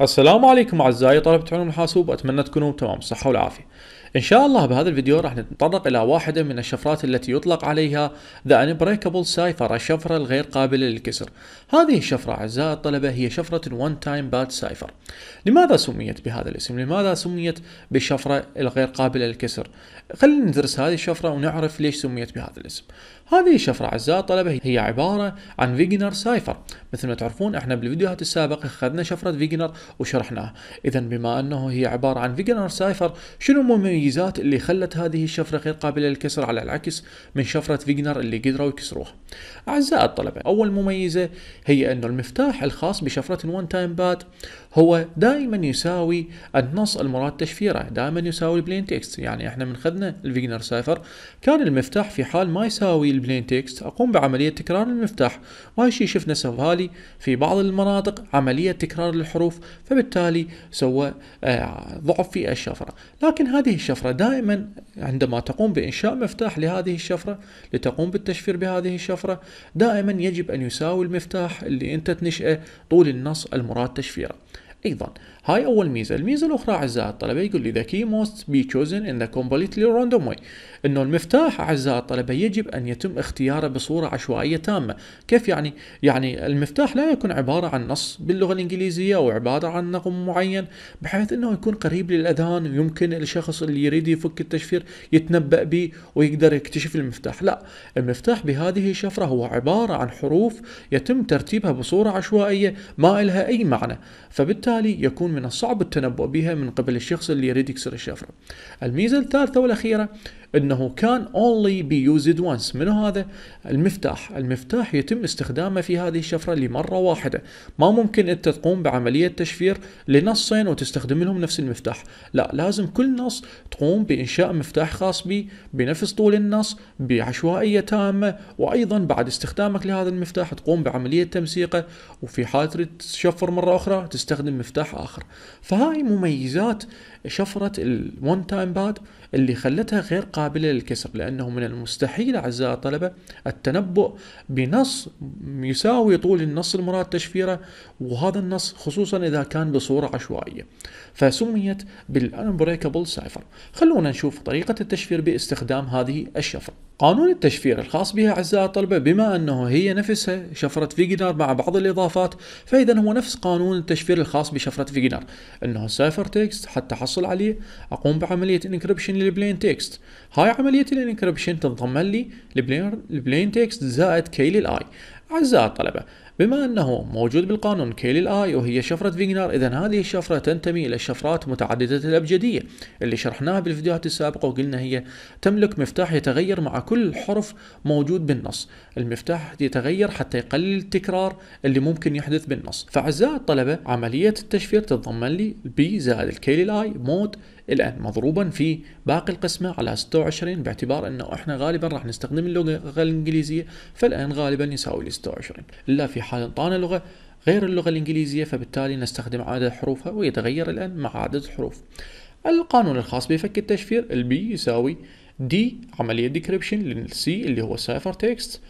السلام عليكم اعزائي طلبة علوم الحاسوب اتمنى تكونوا تمام صحة والعافية ان شاء الله بهذا الفيديو راح نتطرق الى واحدة من الشفرات التي يطلق عليها The Unbreakable Cipher الشفرة الغير قابلة للكسر هذه الشفرة اعزائي الطلبة هي شفرة One تايم باد سايفر لماذا سميت بهذا الاسم لماذا سميت بالشفرة الغير قابلة للكسر خلينا ندرس هذه الشفرة ونعرف ليش سميت بهذا الاسم هذه الشفرة أعزائي الطلبة هي عبارة عن فيجنر سايفر مثل ما تعرفون احنا بالفيديوهات السابقة أخذنا شفرة فيجنر وشرحناها إذا بما أنه هي عبارة عن فيجنر سايفر شنو المميزات اللي خلت هذه الشفرة غير قابلة للكسر على العكس من شفرة فيجنر اللي قدروا يكسروها أعزائي الطلبة أول مميزة هي أنه المفتاح الخاص بشفرة الون تايم باد هو دائما يساوي النص المراد تشفيره دائما يساوي البلين تكست يعني احنا من خذنا الفيجنر سايفر كان المفتاح في حال ما يساوي البلين تكست أقوم بعملية تكرار المفتاح وهي الشيء شفنا سواه في بعض المناطق عملية تكرار الحروف فبالتالي سوى آه، ضعف في الشفرة لكن هذه الشفرة دائما عندما تقوم بإنشاء مفتاح لهذه الشفرة لتقوم بالتشفير بهذه الشفرة دائما يجب أن يساوي المفتاح اللي أنت تنشئه طول النص المراد تشفيره أيضا هاي أول ميزة الميزة الأخرى أعزائي الطلبة يقول لي the key must be chosen in the completely random way أنه المفتاح أعزائي الطلبة يجب أن يتم اختياره بصورة عشوائية تامة كيف يعني؟ يعني المفتاح لا يكون عبارة عن نص باللغة الإنجليزية أو عبارة عن نغم معين بحيث أنه يكون قريب للأذهان ويمكن الشخص اللي يريد يفك التشفير يتنبأ به ويقدر يكتشف المفتاح لا المفتاح بهذه الشفرة هو عبارة عن حروف يتم ترتيبها بصورة عشوائية ما إلها أي معنى فبالتالي يكون من الصعب التنبؤ بها من قبل الشخص اللي يريد يكسر الشفرة الميزة الثالثة والأخيرة انه كان only be used once منو هذا المفتاح المفتاح يتم استخدامه في هذه الشفرة لمرة واحدة ما ممكن انت تقوم بعملية تشفير لنصين وتستخدم لهم نفس المفتاح لا لازم كل نص تقوم بانشاء مفتاح خاص به بنفس طول النص بعشوائية تامة وايضا بعد استخدامك لهذا المفتاح تقوم بعملية تمسيقه وفي حال تريد تشفر مرة اخرى تستخدم مفتاح اخر فهاي مميزات شفرة الون تايم باد اللي خلتها غير قابلة للكسر لأنه من المستحيل أعزائي طلبة التنبؤ بنص يساوي طول النص المراد تشفيره وهذا النص خصوصا إذا كان بصورة عشوائية فسميت بالانبريكابل سايفر خلونا نشوف طريقة التشفير باستخدام هذه الشفرة قانون التشفير الخاص بها اعزاء الطلبة بما أنه هي نفسها شفرة فيجنر مع بعض الإضافات فإذا هو نفس قانون التشفير الخاص بشفرة فيجنر أنه سايفر تكست حتى أحصل عليه أقوم بعملية انكربشن للبلين تكست هاي عملية الانكربشن تنضم لي البلين تكست زائد كي للآي أعزائي الطلبة بما أنه موجود بالقانون كيلي الآي وهي شفرة فيجنر إذا هذه الشفرة تنتمي إلى الشفرات متعددة الأبجدية اللي شرحناها بالفيديوهات السابقة وقلنا هي تملك مفتاح يتغير مع كل حرف موجود بالنص المفتاح يتغير حتى يقلل التكرار اللي ممكن يحدث بالنص فأعزائي الطلبة عملية التشفير تتضمن لي بي زائد الكيلي الآي مود الآن مضروبا في باقي القسمة على 26 باعتبار أنه إحنا غالبا راح نستخدم اللغة الإنجليزية فالآن غالبا يساوي ال 26 إلا في حال انطانا لغة غير اللغة الإنجليزية فبالتالي نستخدم عدد حروفها ويتغير الآن مع عدد الحروف القانون الخاص بفك التشفير البي يساوي دي عملية ديكريبشن للسي اللي هو سايفر تكست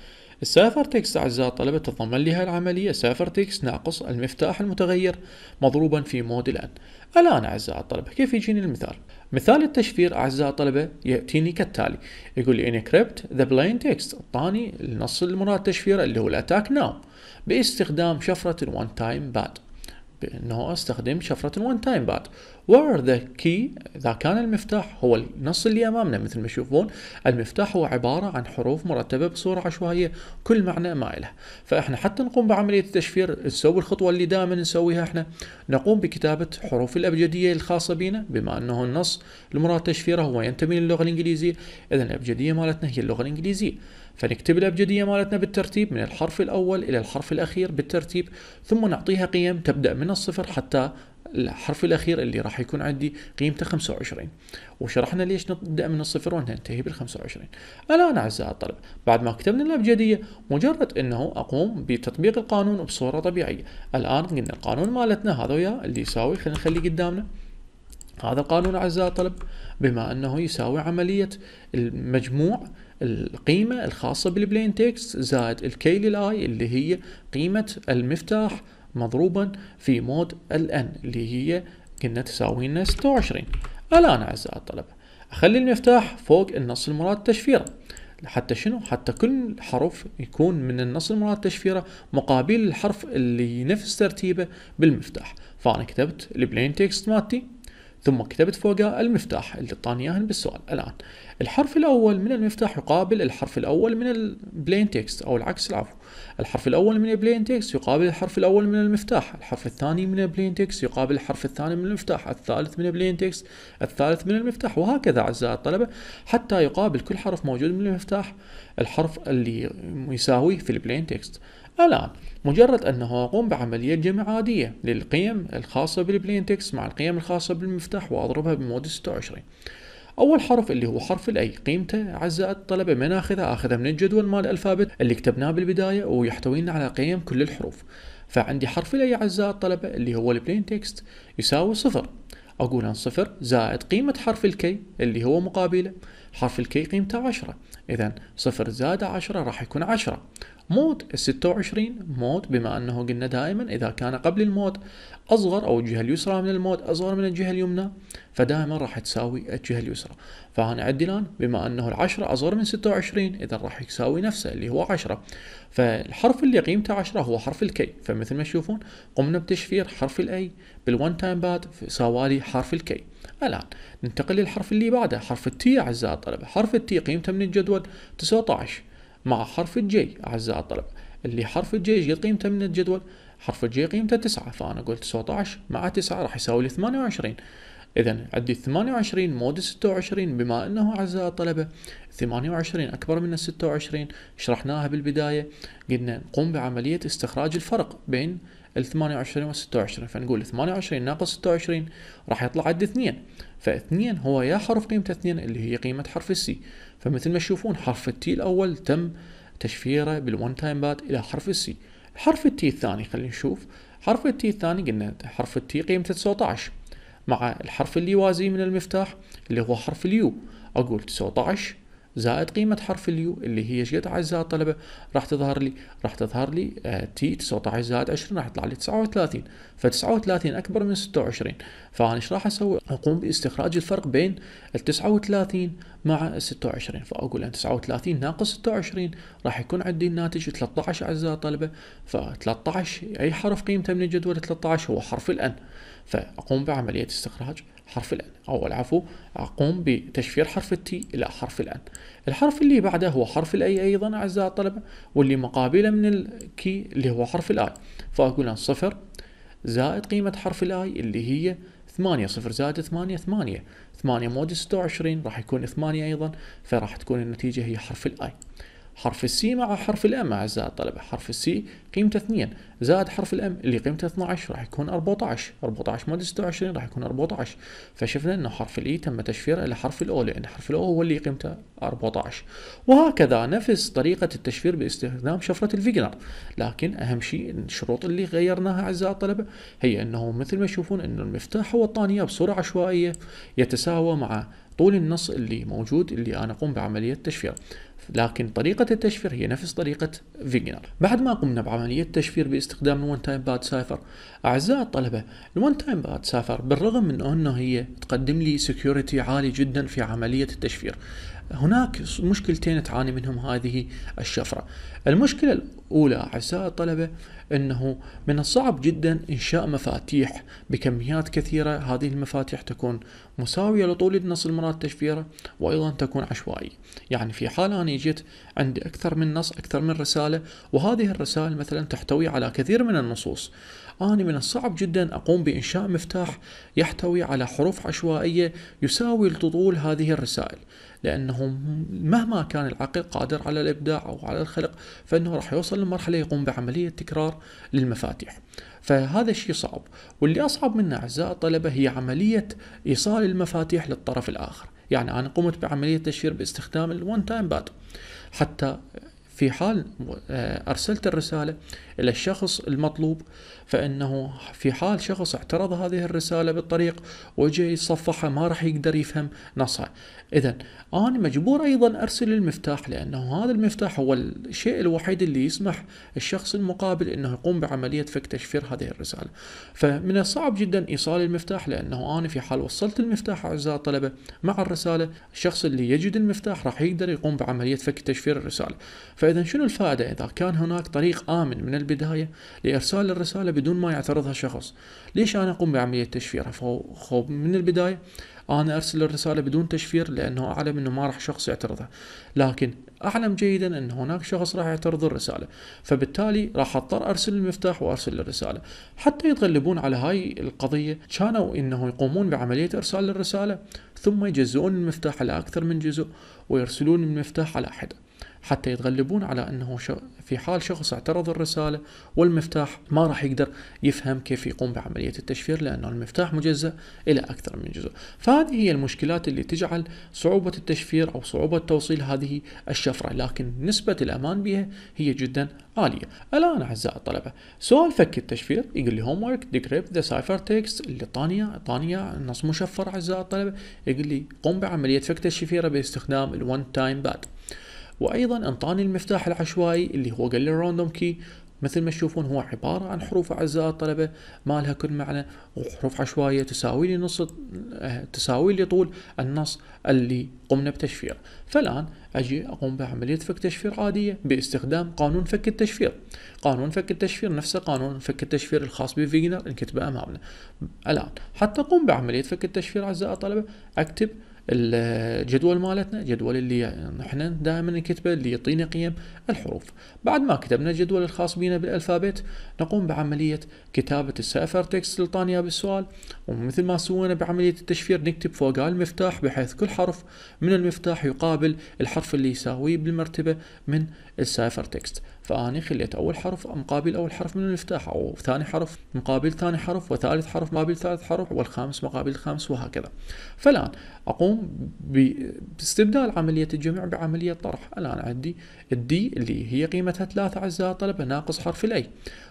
السافر تكس أعزائي الطلبة تتضمن لها العملية سافر تكس ناقص المفتاح المتغير مضروبا في مود الآن الآن أعزائي الطلبة كيف يجيني المثال؟ مثال التشفير أعزائي الطلبة يأتيني كالتالي يقول لي انكريبت ذا بلين تكست أعطاني النص المراد تشفيره اللي هو الأتاك ناو باستخدام شفرة الوان تايم باد بأنه أستخدم شفرة الوان تايم باد where the key إذا كان المفتاح هو النص اللي أمامنا مثل ما تشوفون المفتاح هو عبارة عن حروف مرتبة بصورة عشوائية كل معنى ما له فإحنا حتى نقوم بعملية التشفير نسوي الخطوة اللي دائما نسويها إحنا نقوم بكتابة حروف الأبجدية الخاصة بنا بما أنه النص المراد تشفيره هو ينتمي للغة الإنجليزية إذا الأبجدية مالتنا هي اللغة الإنجليزية فنكتب الأبجدية مالتنا بالترتيب من الحرف الأول إلى الحرف الأخير بالترتيب ثم نعطيها قيم تبدأ من الصفر حتى الحرف الاخير اللي راح يكون عندي قيمته 25 وشرحنا ليش نبدا من الصفر وننتهي بال 25 الان اعزائي الطلبه بعد ما كتبنا الابجديه مجرد انه اقوم بتطبيق القانون بصوره طبيعيه الان قلنا القانون مالتنا هذا ويا اللي يساوي خلينا نخليه قدامنا هذا القانون اعزائي الطلب بما انه يساوي عمليه المجموع القيمه الخاصه بالبلين تكست زائد الكي للاي اللي هي قيمه المفتاح مضروبا في مود ال ان اللي هي قلنا تساوي لنا 26 الآن أعزائي الطلبة أخلي المفتاح فوق النص المراد تشفيرة حتى شنو حتى كل حرف يكون من النص المراد تشفيره مقابل الحرف اللي نفس ترتيبه بالمفتاح فانا كتبت البلين تكست مالتي ثم كتبت فوقه المفتاح اللي اعطاني اياهن بالسؤال الان الحرف الاول من المفتاح يقابل الحرف الاول من البلين تكست او العكس العفو الحرف الأول من البلين تكست يقابل الحرف الأول من المفتاح الحرف الثاني من البلين تكست يقابل الحرف الثاني من المفتاح الثالث من البلين تكست الثالث من المفتاح وهكذا أعزائي الطلبة حتى يقابل كل حرف موجود من المفتاح الحرف اللي يساويه في البلين تكست الآن مجرد أنه أقوم بعملية جمع عادية للقيم الخاصة بالبلين تكست مع القيم الخاصة بالمفتاح وأضربها بمود 26 اول حرف اللي هو حرف الاي قيمته اعزائي الطلبه من أخذة اخذها من الجدول مال الالفابت اللي كتبناه بالبدايه ويحتوي لنا على قيم كل الحروف فعندي حرف الاي اعزائي الطلبه اللي هو البلين تكست يساوي صفر اقول عن صفر زائد قيمه حرف الكي اللي هو مقابله حرف الكي قيمته عشرة اذا صفر زائد عشرة راح يكون عشرة موت ال 26 موت بما أنه قلنا دائما إذا كان قبل الموت أصغر أو الجهة اليسرى من الموت أصغر من الجهة اليمنى فدائما راح تساوي الجهة اليسرى فأنا عندي الآن بما أنه ال 10 أصغر من 26 إذا راح يساوي نفسه اللي هو 10 فالحرف اللي قيمته 10 هو حرف الكي فمثل ما تشوفون قمنا بتشفير حرف الاي بالون تايم باد سوالي حرف الكي الآن ننتقل للحرف اللي بعده حرف التي أعزائي الطلبة حرف التي قيمته من الجدول 19 مع حرف الجي أعزائي الطلبة اللي حرف الجي ايش قيمته من الجدول؟ حرف الجي قيمته 9 فأنا قلت 19 مع 9 راح يساوي لي 28 إذا عندي 28 مود 26 بما أنه أعزائي الطلبة 28 أكبر من 26 شرحناها بالبداية قلنا نقوم بعملية استخراج الفرق بين ال 28 وال 26 فنقول 28 ناقص 26 راح يطلع عندي 2 ف2 هو يا حرف قيمته 2 اللي هي قيمة حرف السي فمثل ما تشوفون حرف التي الأول تم تشفيره بالون تايم باد إلى حرف السي حرف التي الثاني خلينا نشوف حرف التي الثاني قلنا حرف التي قيمته 19 مع الحرف اللي يوازيه من المفتاح اللي هو حرف اليو أقول 19 زائد قيمة حرف اليو اللي هي ايش قد اعزائي الطلبة راح تظهر لي راح تظهر لي آه، تي 19 زائد 20 راح يطلع لي 39 ف 39 اكبر من 26 فانا ايش راح اسوي؟ اقوم باستخراج الفرق بين ال 39 مع ال 26 فاقول ان 39 ناقص 26 راح يكون عندي الناتج 13 اعزائي الطلبه ف 13 اي حرف قيمته من الجدول 13 هو حرف الان فاقوم بعمليه استخراج حرف الان او العفو اقوم بتشفير حرف التي الى حرف الان الحرف اللي بعده هو حرف الاي ايضا اعزائي الطلبه واللي مقابله من الكي اللي هو حرف الاي فاقول ان صفر زائد قيمه حرف الاي اللي هي 8 0 زائد 8 8 8 مود 26 راح يكون 8 ايضا فراح تكون النتيجه هي حرف الاي حرف السي مع حرف الام اعزائي الطلبه حرف السي قيمته 2 زائد حرف الام اللي قيمته 12 راح يكون 14 14 مال 26 راح يكون 14 فشفنا انه حرف الاي تم تشفيره الى حرف الاو لان حرف الاو هو اللي قيمته 14 وهكذا نفس طريقه التشفير باستخدام شفره الفيجنر لكن اهم شيء الشروط اللي غيرناها اعزائي الطلبه هي انه مثل ما تشوفون انه المفتاح هو الطانيه بصوره عشوائيه يتساوى مع طول النص اللي موجود اللي انا اقوم بعمليه تشفيره لكن طريقة التشفير هي نفس طريقة فيجنر بعد ما قمنا بعملية التشفير باستخدام الون تايم باد سايفر أعزائي الطلبة الون تايم باد سايفر بالرغم من أنه هي تقدم لي سيكوريتي عالي جدا في عملية التشفير هناك مشكلتين تعاني منهم هذه الشفرة المشكلة أولى أعزائي الطلبة أنه من الصعب جدا إنشاء مفاتيح بكميات كثيرة هذه المفاتيح تكون مساوية لطول النص المراد تشفيرة وأيضا تكون عشوائي يعني في حال أنا جيت عندي أكثر من نص أكثر من رسالة وهذه الرسالة مثلا تحتوي على كثير من النصوص أنا من الصعب جدا أقوم بإنشاء مفتاح يحتوي على حروف عشوائية يساوي لطول هذه الرسائل لأنه مهما كان العقل قادر على الإبداع أو على الخلق فإنه راح يوصل لمرحلة يقوم بعملية تكرار للمفاتيح فهذا شيء صعب واللي أصعب منه أعزائي الطلبة هي عملية إيصال المفاتيح للطرف الآخر يعني أنا قمت بعملية تشفير باستخدام الون تايم باد حتى في حال آه، أرسلت الرسالة إلى الشخص المطلوب فإنه في حال شخص اعترض هذه الرسالة بالطريق وجاي يصفحها ما راح يقدر يفهم نصها إذا أنا مجبور أيضا أرسل المفتاح لأنه هذا المفتاح هو الشيء الوحيد اللي يسمح الشخص المقابل أنه يقوم بعملية فك تشفير هذه الرسالة فمن الصعب جدا إيصال المفتاح لأنه أنا في حال وصلت المفتاح أعزائي الطلبة مع الرسالة الشخص اللي يجد المفتاح راح يقدر يقوم بعملية فك تشفير الرسالة ف فإذا شنو الفائدة إذا كان هناك طريق آمن من البداية لإرسال الرسالة بدون ما يعترضها شخص ليش أنا أقوم بعملية تشفير خب من البداية أنا أرسل الرسالة بدون تشفير لأنه أعلم أنه ما راح شخص يعترضها لكن أعلم جيدا أن هناك شخص راح يعترض الرسالة فبالتالي راح أضطر أرسل المفتاح وأرسل الرسالة حتى يتغلبون على هاي القضية كانوا أنه يقومون بعملية إرسال الرسالة ثم يجزئون المفتاح على أكثر من جزء ويرسلون المفتاح على حدة حتى يتغلبون على أنه في حال شخص اعترض الرسالة والمفتاح ما راح يقدر يفهم كيف يقوم بعملية التشفير لأنه المفتاح مجزأ إلى أكثر من جزء فهذه هي المشكلات اللي تجعل صعوبة التشفير أو صعوبة توصيل هذه الشفرة لكن نسبة الأمان بها هي جدا عالية الآن أعزائي الطلبة سؤال فك التشفير يقول لي هوم ورك ديكريبت ذا سايفر تكست اللي طانية طانية نص مشفر أعزائي الطلبة يقول لي قم بعملية فك تشفيره باستخدام الون تايم باد وايضا انطاني المفتاح العشوائي اللي هو قال لي راندوم كي مثل ما تشوفون هو عبارة عن حروف أعزائي الطلبة ما لها كل معنى وحروف عشوائية تساوي لي نص آه، تساوي لي طول النص اللي قمنا بتشفيره فالآن أجي أقوم بعملية فك تشفير عادية باستخدام قانون فك التشفير قانون فك التشفير نفسه قانون فك التشفير الخاص بفيجنر انكتبه أمامنا الآن حتى أقوم بعملية فك التشفير أعزائي الطلبة أكتب الجدول مالتنا جدول اللي نحن دائما نكتبه اللي يعطينا قيم الحروف بعد ما كتبنا الجدول الخاص بنا بالالفابت نقوم بعمليه كتابه السيفر تكست للطانيه بالسؤال ومثل ما سوينا بعمليه التشفير نكتب فوق المفتاح بحيث كل حرف من المفتاح يقابل الحرف اللي يساويه بالمرتبه من السايفر تكست فاني خليت اول حرف مقابل اول حرف من المفتاح او ثاني حرف مقابل ثاني حرف وثالث حرف مقابل ثالث حرف والخامس مقابل الخامس وهكذا فالان اقوم باستبدال عمليه الجمع بعمليه طرح الان عندي الدي اللي هي قيمتها ثلاثة اعزائي طلبة ناقص حرف الاي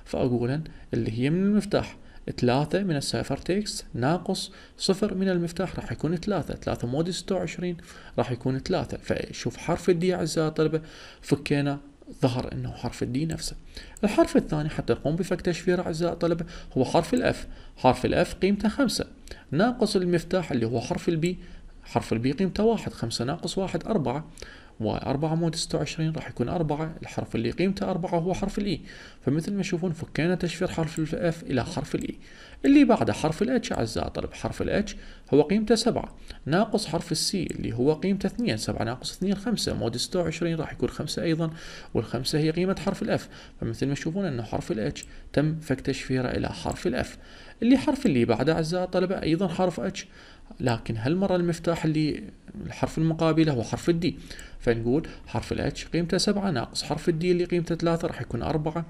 فاقول اللي هي من المفتاح 3 من السايفر تكست ناقص 0 من المفتاح راح يكون 3 3 مود 26 راح يكون 3 فشوف حرف الدي أعزائي الطلبة فكينا ظهر انه حرف الدي نفسه الحرف الثاني حتى نقوم بفك تشفير اعزائي الطلبه هو حرف الاف حرف الاف قيمته 5 ناقص المفتاح اللي هو حرف البي حرف البي قيمته 1 5 ناقص 1 4 و4 مود 26 راح يكون 4 الحرف اللي قيمته 4 هو حرف الاي فمثل ما تشوفون فكينا تشفير حرف الاف الى حرف الاي اللي بعده حرف الاتش اعزائي طلب حرف الاتش هو قيمته 7 ناقص حرف السي اللي هو قيمته 2 7 ناقص 2 5 مود 26 راح يكون 5 ايضا والخمسة هي قيمة حرف الاف فمثل ما تشوفون انه حرف الاتش تم فك تشفيره الى حرف الاف اللي حرف اللي بعده اعزائي طلبه ايضا حرف اتش لكن هالمرة المفتاح اللي الحرف المقابلة هو حرف الدي فنقول حرف الاتش قيمته سبعة ناقص حرف الدي اللي قيمته ثلاثة راح يكون أربعة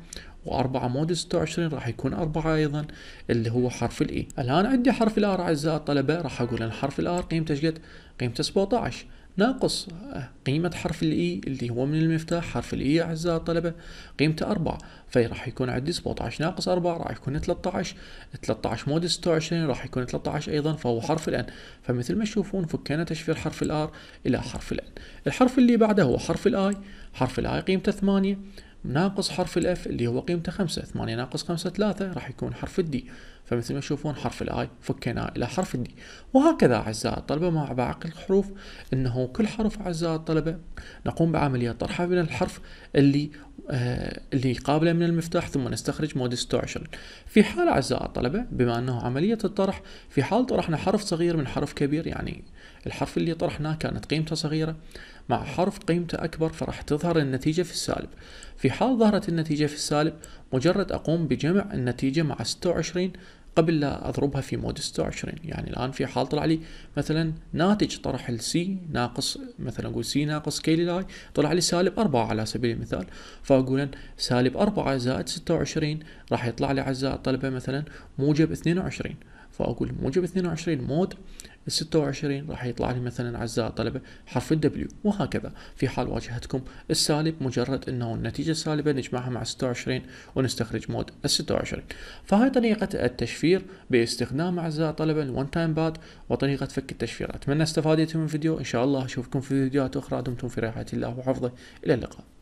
وأربعة مود 26 راح يكون أربعة أيضا اللي هو حرف الإي الآن عندي حرف الآر أعزائي الطلبة راح أقول أن حرف الآر قيمته قد قيمته 17 ناقص قيمة حرف الإي e اللي هو من المفتاح حرف الإي e أعزائي الطلبة قيمته أربعة في راح يكون عندي 17 ناقص أربعة راح يكون 13 13 مود 26 راح يكون 13 أيضا فهو حرف الآن فمثل ما تشوفون فكينا تشفير حرف الآر إلى حرف الآن الحرف اللي بعده هو حرف الآي حرف الآي قيمته 8 ناقص حرف الاف اللي هو قيمته 5 8 ناقص 5 3 راح يكون حرف الدي فمثل ما تشوفون حرف الاي فكيناه الى حرف الدي وهكذا اعزائي الطلبه مع باقي الحروف انه كل حرف اعزائي الطلبه نقوم بعمليه طرحها من الحرف اللي آه اللي قابله من المفتاح ثم نستخرج مود ديستورشن في حال اعزائي الطلبه بما انه عمليه الطرح في حال طرحنا حرف صغير من حرف كبير يعني الحرف اللي طرحناه كانت قيمته صغيره مع حرف قيمته اكبر فراح تظهر النتيجه في السالب في حال ظهرت النتيجه في السالب مجرد اقوم بجمع النتيجه مع 26 قبل لا اضربها في مود 26 يعني الان في حال طلع لي مثلا ناتج طرح السي ناقص مثلا اقول سي ناقص كي للاي طلع لي سالب 4 على سبيل المثال فاقول سالب 4 زائد 26 راح يطلع لي اعزائي الطلبه مثلا موجب 22 فأقول موجب 22 مود ال 26 راح يطلع لي مثلا أعزائي الطلبة حرف الدبليو وهكذا في حال واجهتكم السالب مجرد أنه النتيجة السالبة نجمعها مع 26 ونستخرج مود ال 26 فهاي طريقة التشفير باستخدام أعزائي الطلبة الون تايم باد وطريقة فك التشفير أتمنى استفاديتم من الفيديو إن شاء الله أشوفكم في فيديوهات أخرى دمتم في رعاية الله وحفظه إلى اللقاء